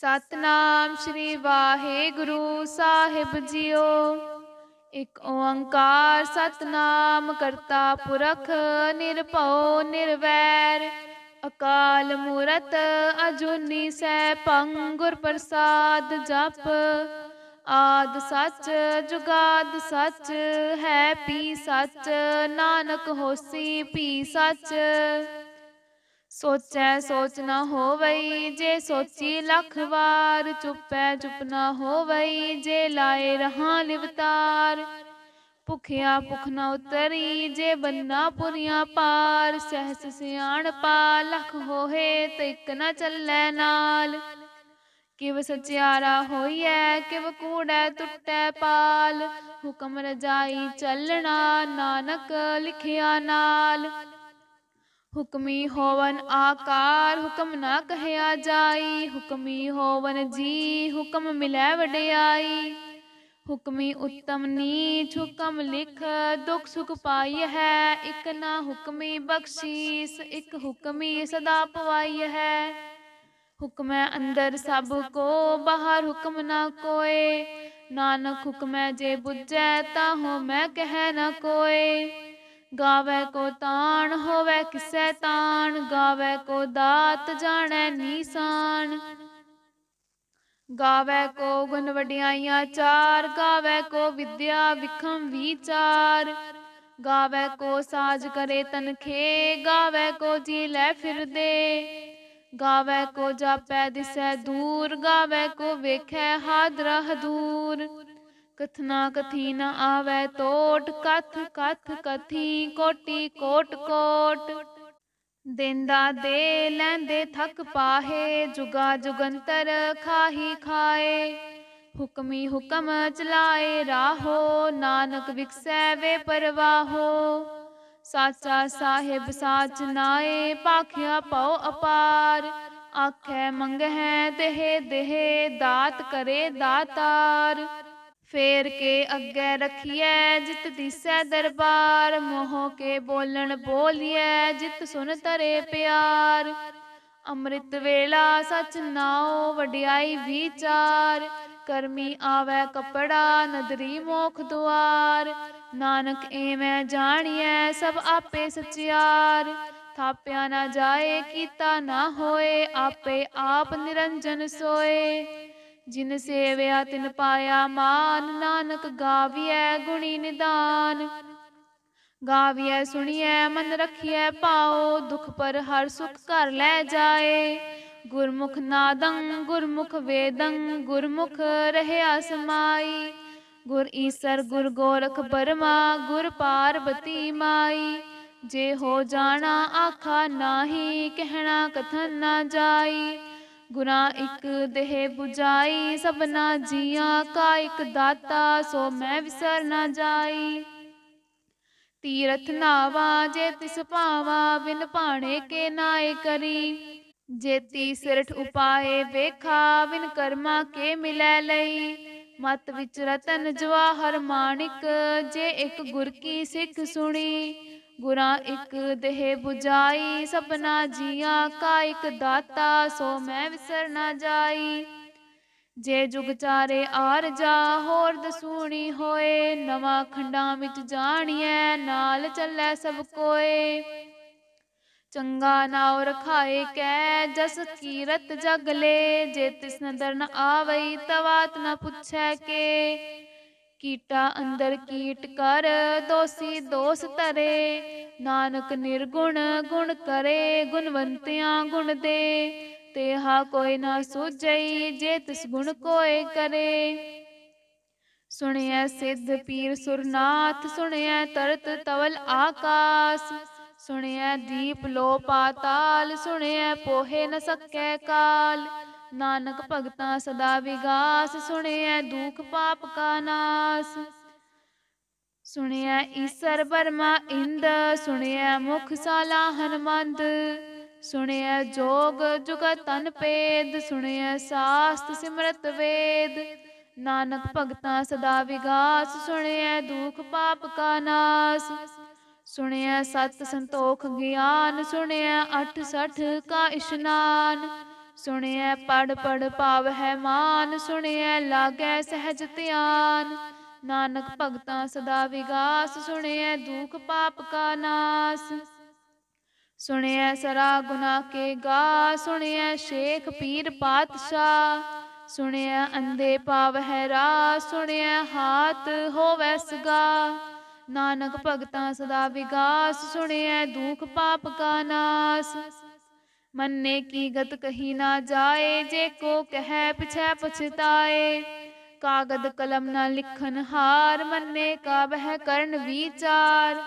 ਸਤਨਾਮ ਸ੍ਰੀ ਵਾਹਿਗੁਰੂ ਸਾਹਿਬ ਜੀਓ ਇਕ ਓੰਕਾਰ ਸਤਨਾਮ ਕਰਤਾ ਪੁਰਖ ਨਿਰਭਉ ਨਿਰਵੈਰ ਅਕਾਲ ਮੂਰਤ ਅਜੂਨੀ ਸੈ ਪੰਗੁਰ ਪ੍ਰਸਾਦ ਜਪ ਆਦ ਸੱਚ ਜੁਗਾਦ ਸੱਚ ਹੈ ਪੀ ਸੱਚ ਨਾਨਕ ਹੋਸੀ ਪੀ ਸੱਚ ਸੋਚੈ ਸੋਚ ਨਾ ਹੋਵਈ ਜੇ ਸੋਚੀ ਲਖ ਵਾਰ ਚੁੱਪੈ ਚੁੱਪ ਨਾ ਹੋਵਈ ਜੇ ਲਾਏ ਰਹਾ ਨਿਵਤਾਰ ਭੁਖਿਆ ਭੁਖ ਨਾ ਉਤਰੀ ਜੇ ਬੰਨਾ ਪੁਰੀਆਂ ਪਾਰ ਸਹਸ ਸਿਆਣ ਪਾ ਲਖ ਹੋਏ ਤੇ ਇਕ ਨਾ ਚੱਲੈ ਨਾਲ ਕਿਵ ਸਚਿਆਰਾ ਹੋਈਐ ਕਿਵ ਕੂੜੈ ਟੁੱਟੈ ਪਾਲ ਹੁਕਮ ਰਜਾਈ ਚੱਲਣਾ ਨਾਨਕ ਲਿਖਿਆ ਨਾਲ ਹੁਕਮੀ ਹੋਵਨ ਆਕਾਰ ਹੁਕਮ ਨਾ ਕਹਿਆ ਜਾਈ ਹੁਕਮੀ ਹੋਵਨ ਜੀ ਹੁਕਮ ਮਿਲੈ ਵਡਿਆਈ ਹੁਕਮੀ ਉੱਤਮ ਨੀਚ ਹੁਕਮ ਲਿਖ ਦੁਖ ਸੁਖ ਪਾਈ ਹੈ ਇਕ ਨਾ ਹੁਕਮੀ ਬਖਸ਼ੀਸ ਇਕ ਹੁਕਮੀ ਸਦਾ ਪਵਾਈ ਹੈ ਹੁਕਮੈ ਅੰਦਰ ਸਭ ਕੋ ਬਾਹਰ ਹੁਕਮ ਨਾ ਕੋਏ ਨਾਨਕ ਹੁਕਮੈ ਜੇ ਬੁੱਝੈ ਤਾਹੋ ਮੈਂ ਕਹਿ ਨਾ ਕੋਏ ਗਾਵੇ ਕੋ ਤਾ ਜਾਣ ਹੋਵੇ ਕਿਸੈ ਤਾਣ ਗਾਵੇ ਕੋ ਦਾਤ ਜਾਣੈ ਨੀਸਾਨ ਗਾਵੇ ਕੋ ਗੁਣ ਵਡਿਆਈਆਂ ਚਾਰ ਗਾਵੇ ਕੋ ਵਿਦਿਆ ਵਿਖਮ ਵਿਚਾਰ ਗਾਵੇ ਕੋ ਸਾਜ ਕਰੇ ਤਨਖੇ ਗਾਵੇ ਕੋ ਜੀ ਲੈ ਫਿਰਦੇ ਗਾਵੇ ਕੋ ਜਾਪੈ ਦਿਸੈ ਦੂਰ ਗਾਵੇ ਕੋ ਵੇਖੈ ਰਹ ਹਦੂਰ कथना कथी न आवे तोट कथ कथ कथी कोटि कोट कोट देंदा दे लेंदे थक पाहे जुगा जुगंतर खाही खाए हुक्मी हुक्म चलाए राहो नानक विकसै वे परवाहो साचा साहेब साच नाए पाखिया पाओ अपार आखे मंग है देहे देहे दात करे दातार ਫੇਰ ਕੇ ਅੱਗੇ ਰਖੀਐ ਜਿਤ ਦਿਸੈ ਦਰਬਾਰ ਮੋਹ ਕੇ ਬੋਲਣ ਬੋਲੀਐ ਜਿਤ ਸੁਨ ਤਰੇ ਪਿਆਰ ਅੰਮ੍ਰਿਤ ਵੇਲਾ ਸਚ ਨਾਉ ਵਡਿਆਈ ਵਿਚਾਰ ਕਰਮੀ ਆਵੇ ਕਪੜਾ ਨਦਰੀ ਮੋਖ ਦੁਆਰ ਨਾਨਕ ਐਵੇਂ ਜਾਣੀਐ ਸਭ ਆਪੇ ਸਚਿਆਰ ਥਾਪਿਆ ਨਾ ਜਾਏ ਕੀਤਾ ਨਾ ਹੋਏ ਆਪੇ ਆਪ ਨਿਰੰਜਨ ਸੋਏ ਜਿਨ ਸੇਵਿਆ ਤਿਨ ਪਾਇਆ ਮਾਨ ਨਾਨਕ ਗਾਵੀਐ ਗੁਣੀ ਨਿਦਾਨ ਗਾਵੀਐ ਸੁਣੀਐ ਮਨ ਰਖੀਐ ਪਾਉ ਦੁਖ ਪਰ ਹਰ ਸੁਖ ਘਰ ਲੈ ਜਾਏ ਗੁਰਮੁਖ ਨਾਦੰ ਗੁਰਮੁਖ ਵੇਦੰ ਗੁਰਮੁਖ ਰਹਿਆ ਸਮਾਈ ਗੁਰ ਈਸਰ ਗੁਰ ਗੋਰਖ ਬਰਮਾ ਗੁਰ ਪਾਰਬਤੀ ਮਾਈ ਜੇ ਹੋ ਜਾਣਾ ਆਖਾ ਨਾਹੀ ਕਹਿਣਾ ਕਥਨ ਨਾ ਜਾਈ ਗੁਨਾ ਇੱਕ ਦੇਹ 부ਜਾਈ ਸਭਨਾ ਜੀਆਂ ਕਾ ਇੱਕ ਦਾਤਾ ਸੋ ਮੈਂ ਵਿਸਰ ਨਾ ਜਾਈ ਤੀਰਥ ਨਾਵਾ ਜੇ ਤਿਸ ਪਾਵਾ ਬਿਨ ਭਾਣੇ ਕੇ ਨਾਏ ਕਰੀ ਤੀ ਸਿਰਠ ਉਪਾਏ ਵੇਖਾ ਬਿਨ ਕਰਮਾ ਕੇ ਮਿਲੈ ਲਈ ਮਤ ਵਿਚ ਰਤਨ ਜਵਾਹਰ ਮਾਣਿਕ ਜੇ ਇੱਕ ਗੁਰ ਕੀ ਸਿੱਖ ਸੁਣੀ ਗੁਰਾਂ ਇੱਕ ਦੇਹ 부ਜਾਈ ਸਭਨਾ ਜੀਆ ਕਾ ਇੱਕ ਦਾਤਾ ਸੋ ਮੈਂ ਵਿਸਰ ਨਾ ਜਾਈ ਜੇ ਜੁਗ ਚਾਰੇ ਆਰ ਜਾ ਹੋਰ ਦਸੂਣੀ ਹੋਏ ਨਵਾਂ ਖੰਡਾਂ ਵਿੱਚ ਜਾਣੀਐ ਨਾਲ ਚੱਲੇ ਸਭ ਕੋਏ ਚੰਗਾ ਨਾਉ ਰਖਾਏ ਕੈ ਜਸ ਕੀਰਤ ਜਗ ਲੇ ਜੇ ਤਿਸ ਨਦਰ ਨ ਆਵਈ ਤਵਾਤ ਨ ਪੁੱਛੈ ਕੇ ਕੀਟਾ ਅੰਦਰ ਕੀਟ ਕਰ ਦੋਸੀ ਦੋਸ ਤਰੇ ਨਾਨਕ ਨਿਰਗੁਣ ਗੁਣ ਕਰੇ ਗੁਣਵੰਤਿਆਂ ਗੁਣ ਦੇ ਤੇ ਹਾ ਕੋਈ ਨਾ ਸੋਜਈ ਜੇ ਤਿਸ ਗੁਣ ਕੋਏ ਕਰੇ ਸੁਣਿਆ ਸਿੱਧ ਪੀਰ ਸੁਰਨਾਥ ਸੁਣਿਆ ਤਰਤ ਤਵਲ ਆਕਾਸ ਸੁਣਿਆ ਦੀਪ ਲੋ ਪਾਤਾਲ ਸੁਣਿਆ ਪੋਹੇ ਨ ਸਕੈ ਕਾਲ ਨਾਨਕ ਭਗਤਾ ਸਦਾ ਵਿਗਾਸ ਸੁਣਿਐ ਦੁਖ ਪਾਪ ਕਾ ਨਾਸ ਸੁਣਿਐ ਈਸਰ ਬਰਮਾ ਇੰਦ ਸੁਣਿਐ ਮੁਖ ਸਾਲਾ ਹਨਮੰਦ ਸੁਣਿਐ ਜੋਗ ਜੁਗ ਤਨ ਪੇਦ ਸੁਣਿਐ ਸਾਸਤ ਸਿਮਰਤ ਵੇਦ ਨਾਨਕ ਭਗਤਾ ਸਦਾ ਵਿਗਾਸ ਸੁਣਿਐ ਦੁਖ ਪਾਪ ਕਾ ਨਾਸ ਸੁਣਿਐ ਸਤ ਸੰਤੋਖ ਗਿਆਨ ਸੁਣਿਐ 68 ਕਾ ਇਸ਼ਨਾਨ ਸੁਣਿਐ ਪੜ ਪੜ ਭਾਵ ਹੈ ਮਾਨ ਸੁਣਿਐ ਲਾਗੈ ਸਹਿਜ ਧਿਆਨ ਨਾਨਕ ਭਗਤਾ ਸਦਾ ਵਿਗਾਸ ਸੁਣਿਐ ਦੁਖ ਪਾਪ ਕਾ ਨਾਸ ਸੁਣਿਐ ਸਰਾ ਗੁਨਾ ਕੇ ਗਾ ਸੁਣਿਐ ਸ਼ੇਖ ਪੀਰ ਪਾਤਸ਼ਾ ਸੁਣਿਆ ਅੰਦੇ ਪਾਵ ਹੈ ਰਾ ਸੁਣਿਆ ਹਾਤ ਹੋਵੈ ਸਗਾ ਨਾਨਕ ਭਗਤਾ ਸਦਾ ਵਿਗਾਸ ਸੁਣਿਆ ਦੁਖ ਪਾਪ ਕਾ ਨਾਸ ਮੰਨੇ ਕੀ ਗਤ ਕਹੀ ਨਾ ਜਾਏ ਜੇ ਕੋ ਕਹੈ ਪਿਛੈ ਪਛਤਾਏ ਕਾਗਦ ਕਲਮ ਨਾ ਲਿਖਨ ਹਾਰ ਮੰਨੇ ਕਾ ਬਹਿ ਕਰਨ ਵਿਚਾਰ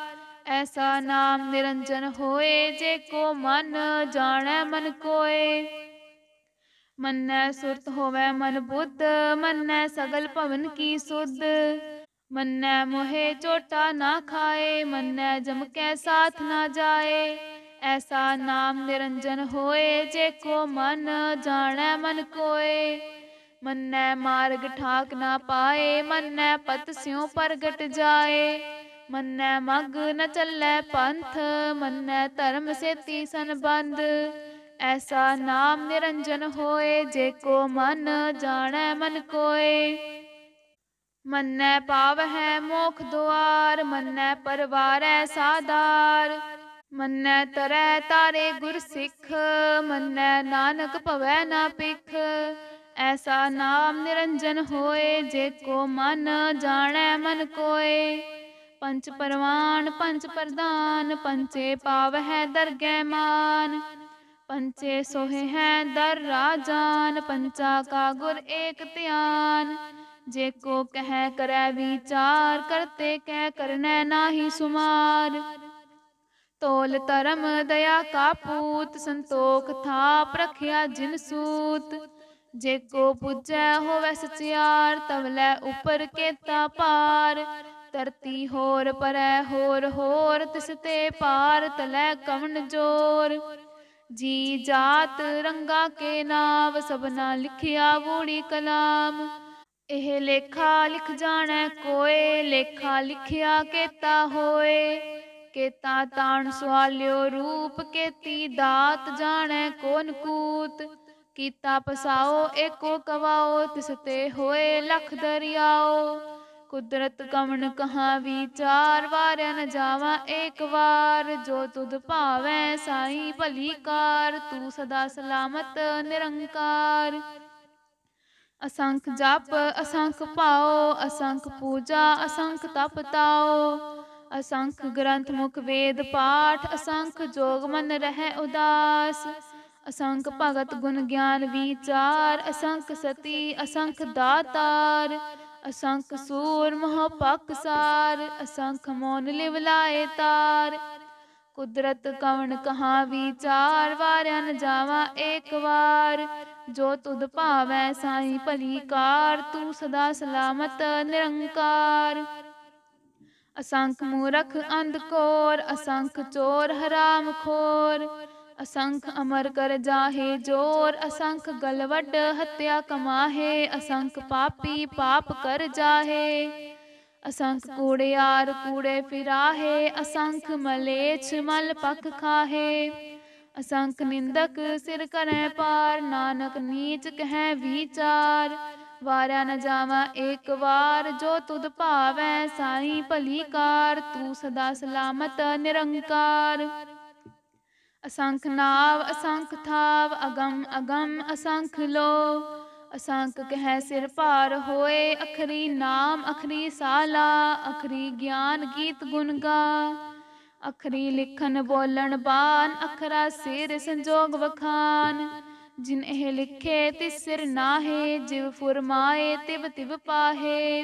ਐਸਾ ਨਾਮ ਨਿਰੰਜਨ ਹੋਏ ਜੇ ਕੋ ਮਨ ਜਾਣੈ ਮਨ ਕੋਏ ਮੰਨੈ ਸੁਰਤ ਹੋਵੇ ਮਨ ਬੁੱਧ ਮੰਨੈ ਸਗਲ ਭਵਨ ਕੀ ਸੁਧ ਮੰਨੈ ਮੋਹੇ ਝੋਟਾ ਨਾ ਖਾਏ ਮੰਨੈ ਜਮ ਕੈ ਸਾਥ ਨਾ ਜਾਏ ਐਸਾ ਨਾਮ ਨਿਰੰਜਨ ਹੋਏ ਜੇ ਕੋ ਮਨ ਜਾਣੈ ਮਨ ਕੋਏ ਮੰਨੈ ਮਾਰਗ ਠਾਕ ਨਾ ਪਾਏ ਮੰਨੈ ਪਤ ਸਿਉ ਪ੍ਰਗਟ ਜਾਏ ਮੰਨੈ ਮਗ ਨ ਚੱਲੈ ਪੰਥ ਮੰਨੈ ਧਰਮ ਸੇਤੀ ਸੰਬੰਧ ਐਸਾ ਨਾਮ ਨਿਰੰਜਨ ਹੋਏ ਜੇ ਕੋ ਮਨ ਜਾਣੈ ਮਨ ਕੋਏ ਮੰਨੈ ਪਾਵ ਹੈ ਮੋਖ ਦੁਆਰ ਮੰਨੈ ਪਰਵਾਰੈ ਸਾਧਾਰ ਮੰਨੈ ਤਰੈ ਤਾਰੇ ਗੁਰ ਸਿੱਖ ਮੰਨੈ ਨਾਨਕ ਭਵੈ ਨਾ ਪਿਖ ਐਸਾ ਨਾਮ ਨਿਰੰਜਨ ਹੋਏ ਜੇ ਕੋ ਮਨ ਜਾਣੈ ਮਨ ਕੋਏ ਪੰਚ ਪਰਵਾਨ ਪੰਚ ਪ੍ਰਦਾਨ ਪੰਚੇ ਪਾਵਹਿ ਦਰਗਹਿ ਮਾਨ ਪੰਚੇ ਸੋਹੇ ਹੈ ਦਰ ਰਾਜਾਨ ਪੰਚਾ ਕਾ ਗੁਰ ਏਕ ਧਿਆਨ ਜੇ ਕੋ ਕਹਿ ਕਰੈ ਵਿਚਾਰ ਕਰਤੇ ਕਹਿ ਕਰਨੈ ਨਾਹੀ ਸੁਮਾਰ ਤੋਲ ਧਰਮ ਦਇਆ ਕਾ ਪੂਤ ਸੰਤੋਖ ਥਾ ਪ੍ਰਖਿਆ ਜਿਨ ਸੂਤ ਜੇ ਕੋ ਪੁੱਜੈ ਹੋਵੇ ਸਚਿਆਰ ਤਵ ਲੈ ਉਪਰ ਕੇਤਾ ਪਾਰ ਤਰਤੀ ਹੋਰ ਪਰੈ ਹੋਰ ਹੋਰ ਤਿਸ ਤੇ ਪਾਰ ਤਲੈ ਕਵਣ ਜੋਰ ਜੀ ਜਾਤ ਰੰਗਾ ਕੇ ਨਾਮ ਸਭਨਾ ਲਿਖਿਆ ਬੂੜੀ ਕਲਾਮ ਇਹ ਲੇਖਾ ਲਿਖ ਜਾਣੈ ਕੋਏ ਲੇਖਾ ਲਿਖਿਆ ਕੇਤਾ ਹੋਏ ਕੇਤਾ ਤਾਣ ਸੁਆਲਿਓ ਰੂਪ ਕੇਤੀ ਦਾਤ ਜਾਣੈ ਕੋਨ ਕੂਤ ਕੀਤਾ ਪਸਾਓ ਏਕੋ ਕਵਾਓ ਤਿਸ ਤੇ ਹੋਏ ਲਖ ਦਰਿਆਓ ਕੁਦਰਤ ਕਮਣ ਕਹਾ ਵਿਚਾਰ ਵਾਰਿਆ ਨ ਜਾਵਾ ਏਕ ਵਾਰ ਜੋ ਤੁਧ ਭਾਵੈ ਸਾਈ ਭਲੀ ਕਾਰ ਤੂੰ ਸਦਾ ਸਲਾਮਤ ਨਿਰੰਕਾਰ ਅਸੰਖ ਜਪ ਅਸੰਖ ਪਾਓ ਅਸੰਖ ਪੂਜਾ ਅਸੰਖ ਤਪ ਤਾਓ ਅਸੰਖ ਗ੍ਰੰਥ ਮੁਖ ਵੇਦ ਪਾਠ ਅਸੰਖ ਜੋਗ ਮਨ ਰਹਿ ਉਦਾਸ ਅਸੰਖ ਭਗਤ ਗੁਣ ਗਿਆਨ ਵਿਚਾਰ ਅਸੰਖ ਸਤੀ ਅਸੰਖ ਦਾਤਾਰ ਅਸੰਖ ਸੂਰ ਮਹਾਪਕਸਾਰ ਅਸੰਖ ਮੋਨ ਲਿਵ ਤਾਰ ਕੁਦਰਤ ਕਵਣ ਕਹਾ ਵਿਚਾਰ ਵਾਰਿਆ ਨ ਜਾਵਾ ਏਕ ਵਾਰ ਜੋ ਤੁਧ ਭਾਵੈ ਸਾਈ ਭਲੀ ਕਾਰ ਤੂੰ ਸਦਾ ਸਲਾਮਤ ਨਿਰੰਕਾਰ ਅਸੰਖ ਮੂਰਖ ਅੰਧਕੋਰ ਅਸੰਖ ਚੋਰ ਹਰਾਮ ਖੋਰ ਅਸੰਖ ਅਮਰ ਕਰ ਜਾਹੇ ਜੋਰ ਅਸੰਖ ਗਲਵਡ ਹੱਤਿਆ ਕਮਾਹੇ ਅਸੰਖ ਪਾਪੀ ਪਾਪ ਕਰ ਜਾਹੇ ਅਸੰਖ ਕੂੜਿਆਰ ਕੂੜੇ ਫਿਰਾਹੇ ਅਸੰਖ ਮਲੇਛ ਮਲ ਪਖ ਖਾਹੇ ਅਸੰਖ ਨਿੰਦਕ ਸਿਰ ਕਰੈ ਪਾਰ ਨਾਨਕ ਨੀਚ ਕਹੈ ਵਿਚਾਰ ਵਾਰਿਆ ਨ ਜਾਵਾਂ ਇੱਕ ਵਾਰ ਜੋ ਤੁਧ ਭਾਵੈ ਸਾਈ ਭਲੀ ਕਾਰ ਤੂੰ ਸਦਾ ਸਲਾਮਤ ਨਿਰੰਕਾਰ ਅਸੰਖ ਨਾਵ ਅਸੰਖ ਥਾਵ ਅਗੰਮ ਅਗੰਮ ਅਸੰਖ ਲੋ ਅਸੰਖ ਕਹੈ ਸਿਰ ਭਾਰ ਹੋਏ ਅਖਰੀ ਨਾਮ ਅਖਰੀ ਸਾਲਾ ਅਖਰੀ ਗਿਆਨ ਗੀਤ ਗੁਣ ਗਾ ਅਖਰੀ ਲਿਖਨ ਬੋਲਣ ਬਾਨ ਅਖਰਾ ਸਿਰ ਸੰਜੋਗ ਵਖਾਨ ਜਿਨ ਇਹ ਲਿਖੇ ਤਿਸਰ ਨਾਹੇ ਜਿਵ ਫੁਰਮਾਏ ਤਿਵ ਤਿਵ ਪਾਹੇ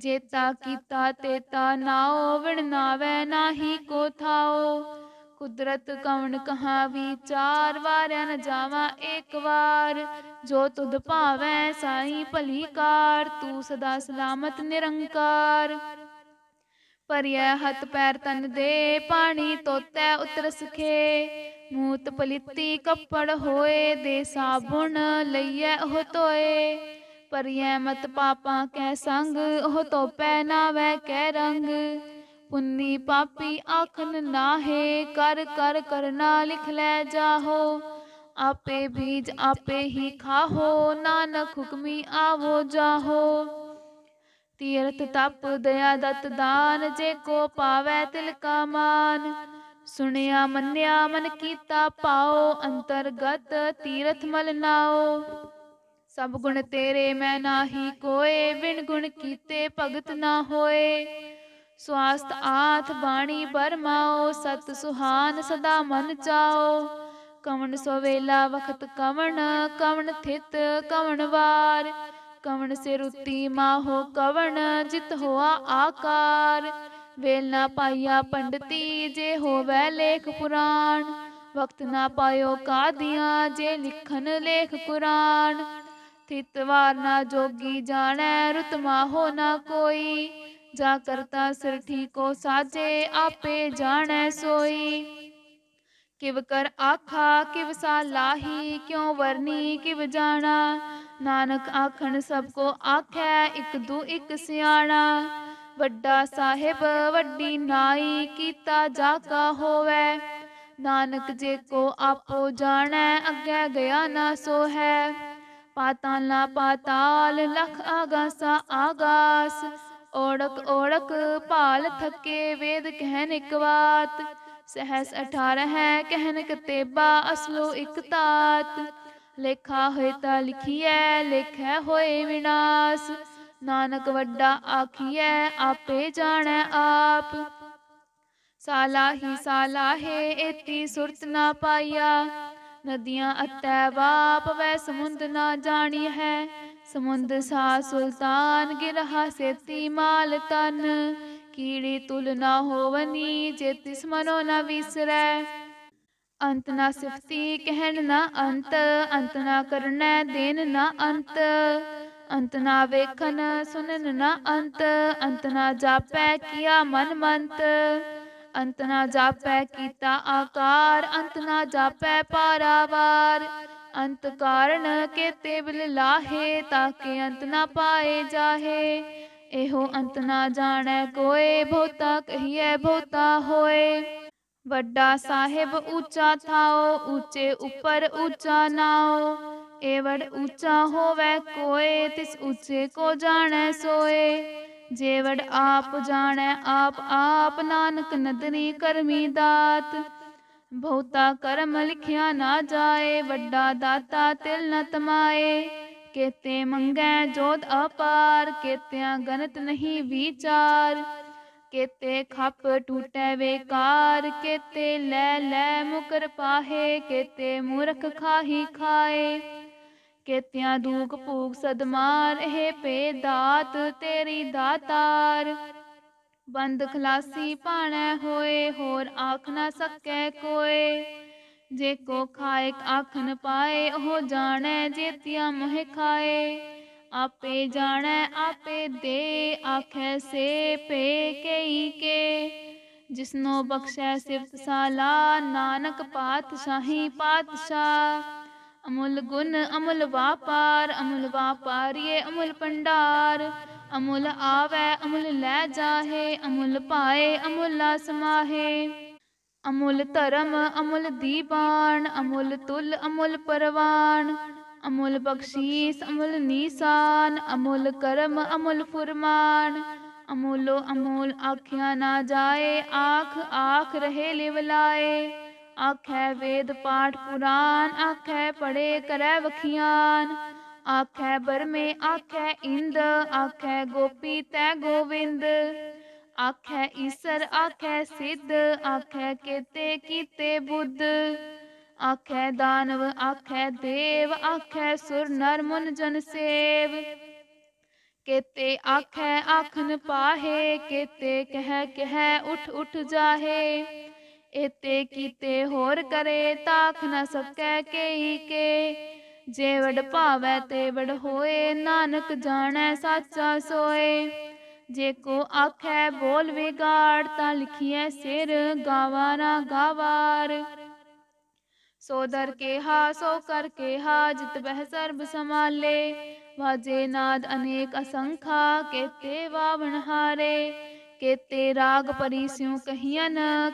ਜੇ ਤਾ ਕੀਤਾ ਤੇ ਤੇਤਾ ਨਾਉ ਨਾਵੇ ਨਾਹੀ ਕੋ ਥਾਓ ਕੁਦਰਤ ਕਵਣ ਕਹਾ ਵਿਚਾਰ ਵਾਰਿਆ ਨ ਜਾਵਾ ਇੱਕ ਵਾਰ ਜੋ ਤੁਧ ਭਾਵੈ ਸਾਈ ਭਲੀ ਕਾਰ ਤੂੰ ਸਦਾ ਸਲਾਮਤ ਨਿਰੰਕਾਰ ਪਰਿਆ ਹੱਥ ਪੈਰ ਤਨ ਦੇ ਪਾਣੀ ਤੋਤੈ ਉਤਰ ਸਖੇ ਮੂਤ ਪਲਿੱਤੀ ਕੱਪੜ ਹੋਏ ਦੇ ਸਾਬਣ ਲਈਐ ਉਹ ਧੋਏ ਪਰਿਐ ਮਤ ਪਾਪਾਂ ਕੈ ਸੰਗ ਉਹ ਧੋਪੈ ਵੈ ਕੈ ਰੰਗ ਪੁੰਨੀ ਪਾਪੀ ਆਖਨ ਨਾਹੇ ਕਰ ਕਰ ਕਰਨਾ ਲਿਖ ਲੈ ਜਾਹੋ ਆਪੇ ਬੀਜ ਆਪੇ ਹੀ ਖਾਹੋ ਨਾਨਕ ਹੁਕਮੀ ਆਵੋ ਜਾਹੋ ਤੀਰਥ ਤਪ ਦਇਆ ਦਤ ਦਾਨ ਜੇ ਕੋ ਪਾਵੇ ਤਿਲ ਕਾ ਮਾਨ ਸੁਣਿਆ ਮੰਨਿਆ ਮਨ ਕੀਤਾ ਪਾਉ ਅੰਤਰਗਤ ਤੀਰਥ ਮਲ ਨਾਓ ਸਭ ਗੁਣ ਤੇਰੇ ਮੈਂ ਨਾਹੀ ਕੋਏ ਬਿਨ ਗੁਣ ਕੀਤੇ ਭਗਤ ਨਾ ਹੋਏ ਸਵਾਸਤ ਆਥ ਬਾਣੀ ਬਰਮਾਓ ਸਤ ਸੁਹਾਨ ਸਦਾ ਮਨ ਚਾਓ ਕਵਣ ਸੋ ਵੇਲਾ ਵਖਤ ਕਵਣ ਕਵਣ ਥਿਤ ਕਵਣ ਵਾਰ ਕਵਣ ਸੇ ਰੁਤੀ ਮਾਹੋ ਕਵਣ ਜਿਤ ਹੋਆ ਆਕਾਰ ਵੇਲ ਨਾ ਪਾਇਆ ਪੰਡਤੀ ਜੇ ਹੋਵੇ ਲੇਖ ਪੁਰਾਣ ਵਕਤ ਨਾ ਪਾਇਓ ਕਾਦੀਆਂ ਜੇ ਲਿਖਨ ਲੇਖ ਕੁਰਾਨ ਤਿਤਵਾਰ ਨਾ ਜੋਗੀ ਜਾਣੈ ਰਤਮਾ ਹੋ ਨਾ ਕੋਈ ਜਾ ਕਰਤਾ ਸਿਰ ਠੀਕੋ ਸਾਜੇ ਆਪੇ ਜਾਣੈ ਸੋਈ ਕਿਵ ਕਰ ਆਖਾ ਕਿਵ ਸਾ ਲਾਹੀ ਕਿਉ ਵਰਨੀ ਕਿਵ ਜਾਣਾ ਨਾਨਕ ਆਖਣ ਸਭ ਕੋ ਆਖੈ ਇਕ ਦੂ ਇਕ ਸਿਆਣਾ ਵੱਡਾ ਸਾਹਿਬ ਵੱਡੀ ਨਾਈ ਕੀਤਾ ਜਾ ਕਾ ਹੋਵੇ ਨਾਨਕ ਜੇ ਕੋ ਆਪੋ ਜਾਣੈ ਅੱਗੇ ਗਿਆ ਨਾ ਸੋ ਹੈ ਨਾ ਪਾਤਾਲ ਲਖ ਆਗਾਸਾ ਆਗਾਸ ਓੜਕ ਓੜਕ ਭਾਲ ਥੱਕੇ ਵੇਦ ਕਹਿਨ ਇੱਕ ਬਾਤ ਸਹਿਸ 18 ਹੈ ਕਹਿਨ ਬਾ ਅਸਲੋ ਇਕ ਤਾਤ ਲੇਖਾ ਹੋਇ ਤਾਂ ਲਿਖੀਐ ਲਿਖੈ ਹੋਏ ਵਿਨਾਸ਼ ਨਾਨਕ ਵੱਡਾ ਆਖੀਐ ਆਪੇ ਜਾਣੈ ਆਪ ਸਾਲਾ ਹੀ ਸਾਲਾ ਹੈ ਇਤੀ ਸੁਰਤ ਨਾ ਪਾਈਆ ਨਦੀਆਂ ਅਤੈ ਵਾਪ ਵੈ ਸਮੁੰਦ ਨਾ ਜਾਣੀ ਹੈ ਸਮੁੰਦ ਸਾ ਸੁਲਤਾਨ ਗਿਰਹਾ ਸੇਤੀ ਮਾਲ ਤਨ ਕੀੜੀ ਤੁਲ ਨਾ ਹੋਵਨੀ ਜੇ ਤਿਸ ਮਨੋ ਨਾ ਵਿਸਰੈ ਅੰਤ ਨਾ ਸਿਫਤੀ ਕਹਿਣ ਨਾ ਅੰਤ ਅੰਤ ਨਾ ਕਰਨੈ ਦੇਨ ਨਾ ਅੰਤ ਅੰਤ ਨਾ ਵੇਖਨ ਸੁਨਨ ਨਾ ਅੰਤ ਅੰਤ ਨਾ ਜਾਪੈ ਕੀਆ ਮਨ ਮੰਤ ਅੰਤ ਨਾ ਜਾਪੈ ਕੀਤਾ ਆਕਾਰ ਅੰਤ ਨਾ ਜਾਪੈ ਪਾਰਾਵਾਰ ਅੰਤ ਕਾਰਨ ਕੇ ਤੇ ਬਿਲ ਲਾਹੇ ਤਾਂ ਕਿ ਅੰਤ ਨਾ ਪਾਏ ਜਾਹੇ ਇਹੋ ਅੰਤ ਨਾ ਜਾਣੈ ਕੋਏ ਭੋਤਾ ਕਹੀਐ ਭੋਤਾ ਹੋਏ ਵੱਡਾ ਸਾਹਿਬ ਉੱਚਾ ਥਾਓ ਉੱਚੇ ਉੱਪਰ ਉੱਚਾ ਨਾਓ ਏ ਵਡ ਉੱਚਾ ਹੋਵੇ ਕੋਏ ਤਿਸ ਉੱਚੇ ਕੋ ਜਾਣੈ ਸੋਏ ਜੇ ਆਪ ਜਾਣੈ ਆਪ ਆਪ ਨਾਨਕ ਨਦਰੀ ਕਰਮੀ ਦਾਤ ਬਹੁਤਾ ਕਰਮ ਲਿਖਿਆ ਨਾ ਜਾਏ ਵੱਡਾ ਦਾਤਾ ਤਿਲ ਨਤਮਾਏ ਤਮਾਏ ਮੰਗੈ ਜੋਤ ਅਪਾਰ ਕੇਤਿਆਂ ਗਨਤ ਨਹੀਂ ਵਿਚਾਰ ਕੇਤੇ ਖੱਪ ਟੂਟੈ ਵੇਕਾਰ ਕੇਤੇ ਲੈ ਲੈ ਮੁਕਰ ਪਾਹੇ ਕੇਤੇ ਮੂਰਖ ਖਾਹੀ ਖਾਏ ਕੇਤਿਆਂ ਦੂਖ ਭੂਖ ਸਦਮਾਰ ਇਹ ਪੇ ਦਾਤ ਤੇਰੀ ਦਾਤਾਰ ਬੰਦ ਖਲਾਸੀ ਪਾਣੈ ਹੋਏ ਹੋਰ ਆਖ ਨਾ ਸਕੈ ਕੋਏ ਜੇ ਕੋ ਆਖ ਆਖਨ ਪਾਏ ਉਹ ਜਾਣੈ ਜੇਤਿਆ ਮੋਹਿ ਖਾਏ ਆਪੇ ਜਾਣੈ ਆਪੇ ਦੇ ਆਖੈ ਸੇ ਪੇ ਕਈ ਕੇ ਜਿਸਨੋ ਬਖਸ਼ੈ ਸਿਫਤ ਸਾਲਾ ਨਾਨਕ ਪਾਤਸ਼ਾਹੀ ਪਾਤਸ਼ਾਹ ਅਮੁੱਲ ਗੁਣ ਅਮੁੱਲ ਵਾਪਾਰ ਅਮੁੱਲ ਵਾਪਾਰੀਏ ਅਮੁੱਲ ਭੰਡਾਰ ਅਮੁੱਲ ਆਵੇ ਅਮੁੱਲ ਲੈ ਜਾਹੇ ਅਮੁੱਲ ਪਾਏ ਅਮੁੱਲ ਸਮਾਹੇ ਅਮੁੱਲ ਧਰਮ ਅਮੁੱਲ ਦੀਪਾਨ ਅਮੁੱਲ ਤੁਲ ਅਮੁੱਲ ਪਰਵਾਨ ਅਮੁੱਲ ਬਖਸ਼ੀਸ ਅਮੁੱਲ ਨੀਸਾਨ ਅਮੁੱਲ ਕਰਮ ਅਮੁੱਲ ਫੁਰਮਾਨ ਅਮੁੱਲੋ ਅਮੁੱਲ ਆਖਿਆ ਨਾ ਜਾਏ ਆਖ ਆਖ ਰਹੇ ਲਿਵਲਾਏ ਆਖੈ ਵੇਦ ਪਾਠ ਪੁਰਾਨ ਆਖੈ ਪੜੇ ਕਰੈ ਵਖਿਆਨ ਆਖੈ ਬਰਮੇ ਆਖੈ ਇੰਦ ਆਖੈ ਗੋਪੀ ਤੈ ਗੋਵਿੰਦ ਆਖੈ ਈਸਰ ਆਖੈ ਸਿੱਧ ਆਖੈ ਕੇਤੇ ਕੀਤੇ ਬੁੱਧ ਆਖੈ ਦਾਨਵ ਆਖੈ ਦੇਵ ਆਖੈ ਸੁਰ ਨਰ ਮਨ ਜਨ ਸੇਵ ਕੇਤੇ ਆਖੈ ਆਖਨ ਪਾਹੇ ਕੇਤੇ ਕਹਿ ਕਹਿ ਉਠ ਉਠ ਜਾਹੇ ਇਤੇ ਕੀਤੇ ਹੋਰ ਕਰੇ ਤਾਖ ਨ ਸਕੈ ਕੇਈ ਕੇ ਜੇ ਵਡ ਭਾਵੈ ਤੇ ਵਡ ਹੋਏ ਨਾਨਕ ਜਾਣੈ ਸਾਚਾ ਸੋਏ ਜੇ ਕੋ ਆਖੈ ਬੋਲ ਵਿਗਾੜ ਤਾਂ ਲਿਖੀਐ ਸਿਰ ਗਾਵਾ ਨਾ ਗਾਵਾਰ ਸੋ ਦਰ ਹਾ ਸੋ ਕਰ ਹਾ ਜਿਤ ਬਹਿ ਸਰਬ ਸਮਾਲੇ ਵਾਜੇ ਨਾਦ ਅਨੇਕ ਅਸੰਖਾ ਕੇਤੇ ਵਾਵਣ ਹਾਰੇ ਕੇਤੇ ਰਾਗ ਪਰੀ ਸਿਉ ਕਹੀਆਂ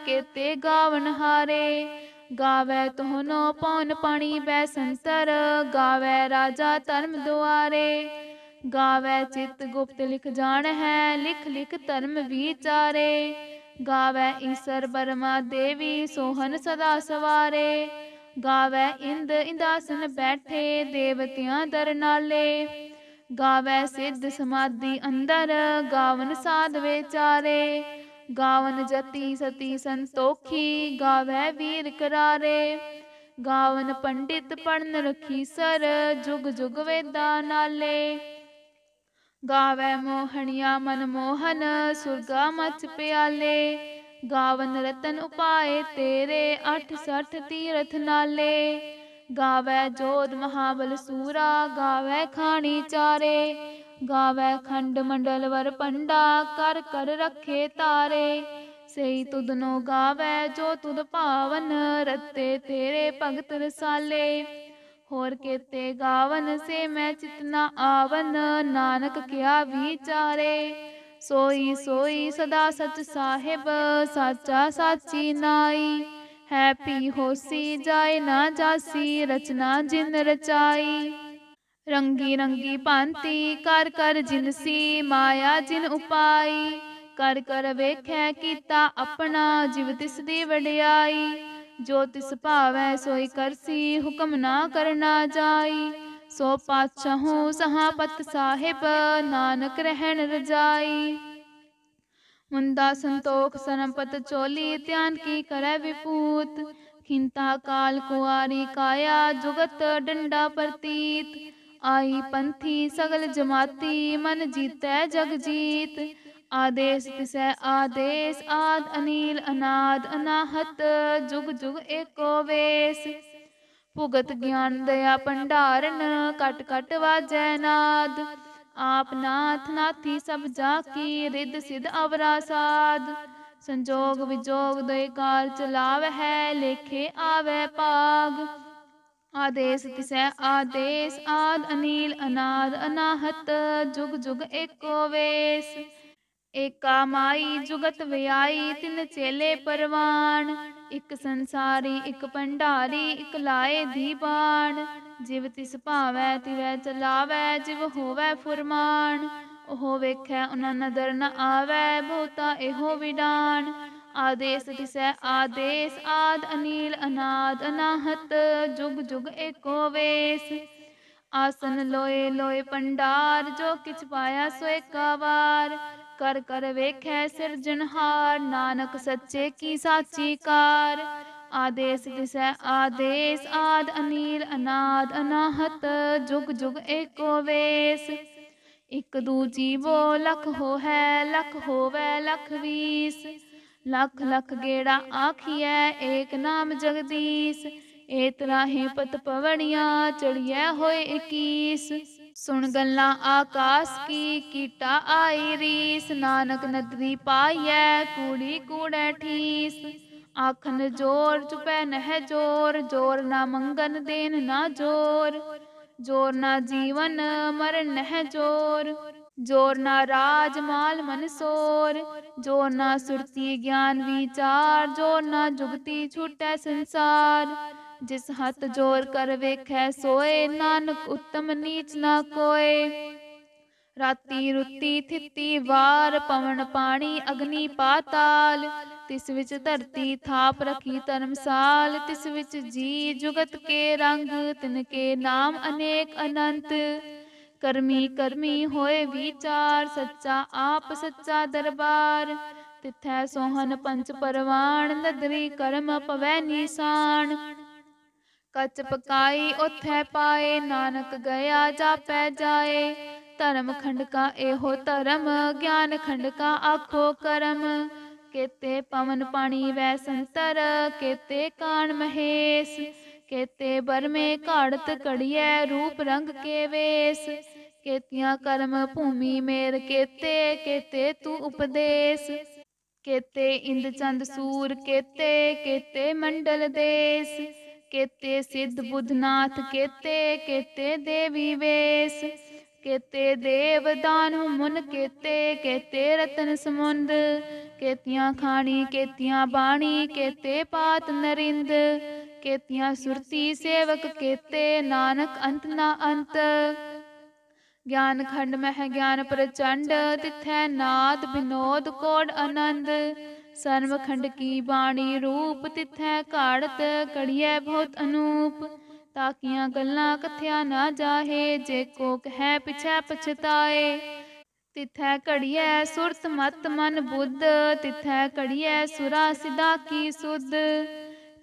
ਕੇਤੇ ਗਾਵਨ ਹਾਰੇ ਗਾਵੇ ਤੁਹਨੋ ਪਉਨ ਪਾਣੀ ਬੈ ਸੰਤਰ ਗਾਵੇ ਰਾਜਾ ਧਰਮ ਦੁਆਰੇ ਗਾਵੇ ਚਿਤ ਗੁਪਤ ਲਿਖ ਜਾਣ ਹੈ ਲਿਖ ਲਿਖ ਧਰਮ ਵਿਚਾਰੇ ਗਾਵੇ ਈਸ਼ਰ ਬਰਮਾ ਦੇਵੀ ਸੋਹਨ ਸਦਾ ਸਵਾਰੇ ਗਾਵੇ ਇੰਦ ਇੰਦਾਸਨ ਬੈਠੇ ਦੇਵਤਿਆਂ ਦਰ ਨਾਲੇ ਗਾਵੇ ਸਿੱਧ ਸਮਾਧੀ ਅੰਦਰ ਗਾਵਨ ਸਾਧ ਵਿਚਾਰੇ ਗਾਵਨ ਜਤੀ ਸਤੀ ਸੰਤੋਖੀ ਗਾਵੇ ਵੀਰ ਕਰਾਰੇ ਗਾਵਨ ਪੰਡਿਤ ਪੜਨ ਰਖੀ ਸਰ ਜੁਗ ਜੁਗ ਵੇਦਾ ਨਾਲੇ ਗਾਵੇ ਮੋਹਣਿਆ ਮਨ ਮੋਹਨ ਸੁਰਗਾ ਮਚ ਪਿਆਲੇ ਗਾਵਨ ਰਤਨ ਉਪਾਏ ਤੇਰੇ ਅਠ 60 ਤੀਰਥ ਨਾਲੇ ਗਾਵੇ ਜੋਧ ਮਹਾਬਲ ਸੂਰਾ ਗਾਵੇ ਖਾਣੀ ਚਾਰੇ ਗਾਵੇ ਖੰਡ ਮੰਡਲ ਵਰ ਪੰਡਾ ਕਰ ਕਰ ਰੱਖੇ ਤਾਰੇ ਸਈ ਤੁਧਨੋ ਗਾਵੇ ਜੋ ਤੁਧ ਭਾਵਨ ਰਤੇ ਤੇਰੇ ਭਗਤ ਰਸਾਲੇ ਹੋਰ ਕੇਤੇ ਗਾਵਨ ਸੇ ਮੈਂ ਚਿਤਨਾ ਆਵਨ ਨਾਨਕ ਕਿਆ ਵਿਚਾਰੇ ਸੋਈ ਸੋਈ ਸਦਾ ਸਚ ਸਾਹਿਬ ਸਾਚਾ ਸਾਚੀ ਨਾਈ ਹੈ ਪੀ ਹੋਸੀ ਜਾਏ ਨਾ ਜਾਸੀ ਰਚਨਾ ਜਿਨ ਰਚਾਈ ਰੰਗੀ ਰੰਗੀ ਭਾਂਤੀ ਕਰ ਕਰ ਜਿਨਸੀ ਮਾਇਆ ਜਿਨ ਉਪਾਈ ਕਰ ਕਰ ਵੇਖੈ ਕੀਤਾ ਆਪਣਾ ਜਿਵ ਤਿਸ ਦੀ ਵਡਿਆਈ ਜੋ ਤਿਸ ਭਾਵੈ ਸੋਈ ਕਰਸੀ ਹੁਕਮ ਨਾ ਕਰਨਾ ਜਾਈ ਸੋ ਪਾਛਹੁ ਸਹਾਪਤ ਸਾਹਿਬ ਨਾਨਕ ਰਹਿਣ ਰਜਾਈ ਮੰਦਾ ਸੰਤੋਖ ਸਨਪਤ ਚੋਲੀ ਧਿਆਨ ਕੀ ਕਰੈ ਵਿਪੂਤ ਹਿੰਤਾ ਕਾਲ ਕੁਆਰੀ ਕਾਇਆ ਜੁਗਤ ਡੰਡਾ ਪ੍ਰਤੀਤ ਆਈ ਪੰਥੀ ਸਗਲ ਜਮਾਤੀ ਮਨ ਜੀਤੈ ਜਗ ਜੀਤ ਆਦੇਸ ਤਿਸੈ ਆਦੇਸ ਆਦ ਅਨੀਲ ਅਨਾਦ ਅਨਾਹਤ ਜੁਗ ਜੁਗ ਏਕੋ ਵੇਸ ਭੁਗਤ ਗਿਆਨ ਦਇਆ ਭੰਡਾਰਨ ਕਟ ਕਟ ਵਾਜੈ ਨਾਦ ਆਪ ਨਾਥ ਨਾਥੀ ਸਭ ਜਾ ਕੀ ਰਿੱਧ ਸਿਧ ਅਵਰਾ ਸਾਧ ਸੰਜੋਗ ਵਿਜੋਗ ਦੇ ਕਾਲ ਚਲਾਵ ਹੈ ਲੇਖੇ ਆਵੇ ਪਾਗ ਆਦੇਸ ਤਿਸੈ ਆਦੇਸ ਆਦ ਅਨੀਲ ਅਨਾਦ ਅਨਾਹਤ ਜੁਗ ਜੁਗ ਏਕੋ ਵੇਸ ਏਕਾ ਮਾਈ ਜੁਗਤ ਵਿਆਈ ਤਿਨ ਚੇਲੇ ਪਰਵਾਨ ਇਕ ਸੰਸਾਰੀ ਇਕ ਭੰਡਾਰੀ ਇਕ ਲਾਏ ਦੀਪਾਨ ਜਿਵ ਤਿਸ ਭਾਵੈ ਤਿਵੈ ਚਲਾਵੈ ਜਿਵ ਹੋਵੈ ਫੁਰਮਾਨ ਉਹ ਵੇਖੈ ਉਹਨਾਂ ਨਦਰ ਨ ਆਵੈ ਬਹੁਤਾ ਇਹੋ ਵਿਡਾਨ ਆਦੇਸ ਤਿਸੈ ਆਦੇਸ ਆਦ ਅਨੀਲ ਅਨਾਦ ਅਨਾਹਤ ਜੁਗ ਜੁਗ ਏਕੋ ਵੇਸ ਆਸਨ ਲੋਏ ਲੋਏ ਪੰਡਾਰ ਜੋ ਕਿਛ ਪਾਇਆ ਸੋ ਵਾਰ ਕਰ ਕਰ ਵੇਖੈ ਸਿਰਜਣਹਾਰ ਨਾਨਕ ਸੱਚੇ ਕੀ ਸਾਚੀ ਕਾਰ ਆਦੇਸ दिशा ਆਦੇਸ ਆਦ ਅਨੀਲ ਅਨਾਦ ਅਨਾਹਤ ਜੁਗ ਜੁਗ ਏਕੋ ਵੇਸ ਇੱਕ ਦੂਜੀ ਵੋ ਲਖ ਹੋ ਹੈ ਲਖ ਹੋਵੇ ਲਖ ਵੀਸ ਲਖ ਲਖ ਗੇੜਾ ਆਖੀਐ ਏਕ ਨਾਮ ਜਗਦੀਸ਼ ਏਤਰਾ ਹੀ ਪਤ ਪਵਣੀਆਂ ਚੜੀਐ ਹੋਏ 21 ਸੁਣ ਗੱਲਾਂ ਆਕਾਸ ਕੀ ਕੀਟਾ ਆਈ ਰੀਸ ਨਾਨਕ ਨਦਰੀ ਪਾਈਐ ਕੂੜੀ ਕੂੜੈ ਠੀਸ ਆਖਨ ਜੋਰ ਚੁਪੈ ਨਹਿ ਜੋਰ ਜੋਰ ਨਾ ਮੰਗਨ ਦੇਨ ਨਾ ਜੋਰ ਜੋਰ ਨਾ ਜੀਵਨ ਮਰਨ ਨਹਿ ਜੋਰ ਜੋਰ ਨਾ ਰਾਜ ਮਾਲ ਮਨਸੋਰ ਜੋਰ ਨਾ ਸੁਰਤੀ ਗਿਆਨ ਵਿਚਾਰ ਜੋਰ ਨਾ ਜੁਗਤੀ ਛੁਟੈ ਸੰਸਾਰ ਜਿਸ ਹੱਥ ਜੋਰ ਕਰ ਵੇਖੈ ਸੋਏ ਨਾਨਕ ਉੱਤਮ ਨੀਚ ਨਾ ਕੋਏ ਰਾਤੀ ਰੁੱਤੀ ਥਿੱਤੀ ਵਾਰ ਪਵਨ ਪਾਣੀ ਅਗਨੀ ਪਾਤਾਲ ਤਿਸ ਵਿੱਚ ਧਰਤੀ ਥਾਪ ਰਖੀ ਧਰਮਸਾਲ ਤਿਸ ਵਿੱਚ ਜੀ ਜੁਗਤ ਕੇ ਰੰਗ ਤਿਨ ਕੇ ਨਾਮ ਅਨੇਕ ਅਨੰਤ ਕਰਮੀ ਕਰਮੀ ਹੋਏ ਵਿਚਾਰ ਸੱਚਾ ਆਪ ਸੱਚਾ ਦਰਬਾਰ ਤਿਥੈ ਸੋਹਨ ਪੰਚ ਪਰਵਾਣ ਨਦਰੀ ਕਰਮ ਪਵੈ ਨੀਸਾਨ ਕਚ ਪਕਾਈ ਉਥੈ ਪਾਏ ਨਾਨਕ ਗਿਆ ਜਾਪੈ ਜਾਏ ਧਰਮ ਖੰਡ ਕਾ ਇਹੋ ਧਰਮ ਗਿਆਨ ਖੰਡ ਕਾ ਆਖੋ ਕਰਮ ਕੇਤੇ ਪਵਨ ਪਾਣੀ ਵੈ ਸੰਤਰ ਕੇਤੇ ਕਾਣ ਮਹੇਸ਼ ਕੇਤੇ ਬਰਮੇ ਘੜਤ ਕੜੀਐ ਰੂਪ ਰੰਗ ਕੇ ਵੇਸ ਕੇਤੀਆਂ ਕਰਮ ਭੂਮੀ ਮੇਰ ਕੇਤੇ ਕੇਤੇ ਤੂੰ ਉਪਦੇਸ਼ ਕੇਤੇ ਇੰਦ ਚੰਦ ਸੂਰ ਕੇਤੇ ਕੇਤੇ ਮੰਡਲ ਦੇਸ ਕੇਤੇ ਸਿੱਧ ਬੁੱਧਨਾਥ ਕੇਤੇ ਕੇਤੇ ਦੇਵੀ ਵੇਸ ਕੇਤੇ ਦੇਵ ਦਾਨੁ ਮੁਨ ਕੇਤੇ ਕੇਤੇ ਰਤਨ ਸਮੁੰਦ ਕੇਤੀਆਂ ਖਾਣੀ ਕੇਤੀਆਂ ਬਾਣੀ ਕੇਤੇ ਪਾਤ ਨਰਿੰਦ ਕੇਤੀਆਂ ਸੁਰਤੀ ਸੇਵਕ ਕੇਤੇ ਨਾਨਕ ਅੰਤ ਨਾ ਅੰਤ ਗਿਆਨ ਖੰਡ ਮਹਿ ਗਿਆਨ ਪ੍ਰਚੰਡ ਤਿਥੈ ਨਾਦ ਬਿਨੋਦ ਕੋੜ ਆਨੰਦ ਸਰਵ ਖੰਡ ਕੀ ਬਾਣੀ ਰੂਪ ਤਿਥੈ ਘਾੜਤ ਕੜੀਐ ਬਹੁਤ ਅਨੂਪ ਤਾਕੀਆਂ ਗੱਲਾਂ ਕਥਿਆ ਨਾ ਜਾਹੇ ਜੇ ਕੋ ਕਹੈ ਪਿਛੈ ਪਛਤਾਏ ਤਿਥੈ ਘੜੀਐ ਸੁਰਤ ਮਤ ਮਨ ਬੁੱਧ ਤਿਥੈ ਘੜੀਐ ਸੁਰਾ ਸਿਦਾ ਕੀ ਸੁਧ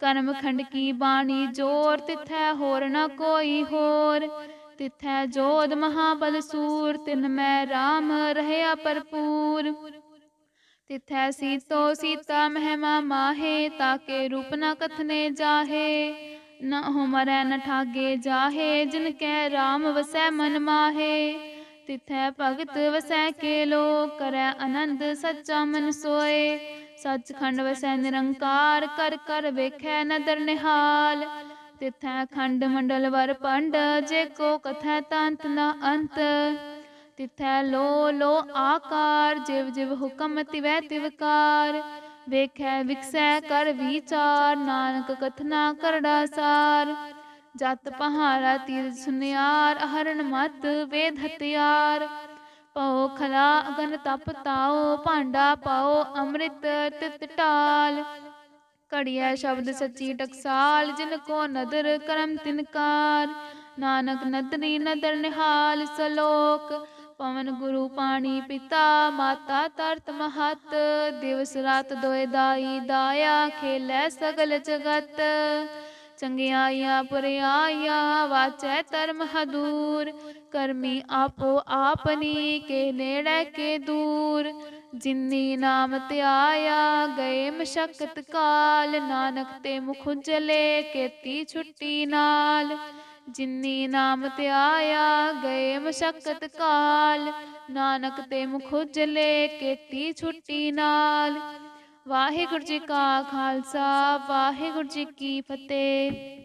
ਕਰਮ ਖੰਡ ਕੀ ਬਾਣੀ ਜੋਰ ਤਿਥੈ ਹੋਰ ਨਾ ਕੋਈ ਹੋਰ ਤਿਥੈ ਜੋਦ ਮਹਾਬਲ ਸੂਰ ਤਿਨ ਮੈਂ RAM ਰਹਿਆ ਪਰਪੂਰ ਤਿਥੈ ਸੀਤੋ ਸੀਤਾ ਮਹਿਮਾ ਮਾਹੇ ਤਾਕੇ ਰੂਪ ਨਾ ਕਥਨੇ ਜਾਹੇ न होमरੈ न ਠਾਗੇ ਜਾਹੇ ਜਿਨ ਕੈ RAM ਵਸੈ ਮਨ ਮਾਹੇ ਤਿਥੈ ਭਗਤ ਵਸੈ ਕੇ ਲੋ ਕਰੈ ਆਨੰਦ ਸੱਚਾ ਮਨ ਸੋਏ ਸੱਚਖੰਡ ਵਸੈ ਨਿਰੰਕਾਰ ਕਰ ਕਰ ਵੇਖੈ ਨਦਰ ਨਿਹਾਲ ਤਿਥੈ ਖੰਡ ਮੰਡਲ ਵਰ ਪੰਡ ਜੇ ਕੋ ਕਥੈ ਤੰਤ ਨ ਅੰਤ ਤਿਥੈ ਲੋ ਲੋ ਆਕਾਰ ਜਿਵ ਜਿਵ ਹੁਕਮ ਤਿਵੈ ਤਿਵਕਾਰ ਵੇਖੈ ਵਿਖਸੈ ਕਰ ਵਿਚਾਰ ਨਾਨਕ ਕਥਨਾ ਕਰਦਾ ਸਾਰ ਜਤ ਪਹਾਰਾ ਤੀਰ ਸੁਨਿਆਰ ਹਰਨ ਮਤ ਵੇਧ ਹਤਿਆਰ ਪਉ ਖਲਾ ਅਗਨ ਤਪ ਤਾਉ ਭਾਂਡਾ ਪਾਓ ਅੰਮ੍ਰਿਤ ਤਿਤ ਟਾਲ ਕੜਿਆ ਸ਼ਬਦ ਸੱਚੀ ਟਕਸਾਲ ਜਿਨ ਕੋ ਨਦਰ ਕਰਮ ਤਿਨਕਾਰ ਨਾਨਕ ਨਦਰੀ ਨਦਰ ਨਿਹਾਲ ਸਲੋਕ ਪਵਨ ਗੁਰੂ ਪਾਣੀ ਪਿਤਾ ਮਾਤਾ ਤਰਤ ਮਹਤ ਦਿਵਸ ਰਾਤ ਦੋਇ ਦਾਈ ਦਾਇਆ ਖੇਲੇ ਸਗਲ ਜਗਤ ਚੰਗਿਆਈਆ ਪਰਿਆਇਆ ਵਾਚੈ ਧਰਮ ਹਦੂਰ ਕਰਮੀ ਆਪੋ ਆਪਨੀ ਕੇ ਨੇੜੇ ਕੇ ਦੂਰ ਜਿਨੀ ਨਾਮ ਧਿਆਇਆ ਗਏ ਮਸ਼ਕਤ ਕਾਲ ਨਾਨਕ ਤੇ ਮੁਖ ਜਲੇ ਕੇਤੀ ਛੁੱਟੀ ਨਾਲ ਜਿਨਨੀ ਨਾਮ ਧਿਆਇਆ ਗਏ ਮਸ਼ਕਤ ਕਾਲ ਨਾਨਕ ਤੇ ਮੁਖ ਉਜਲੇ ਕੀਤੀ ਛੁੱਟੀ ਨਾਲ ਵਾਹਿਗੁਰੂ ਜੀ ਕਾ ਖਾਲਸਾ ਵਾਹਿਗੁਰੂ ਜੀ ਕੀ ਫਤਿਹ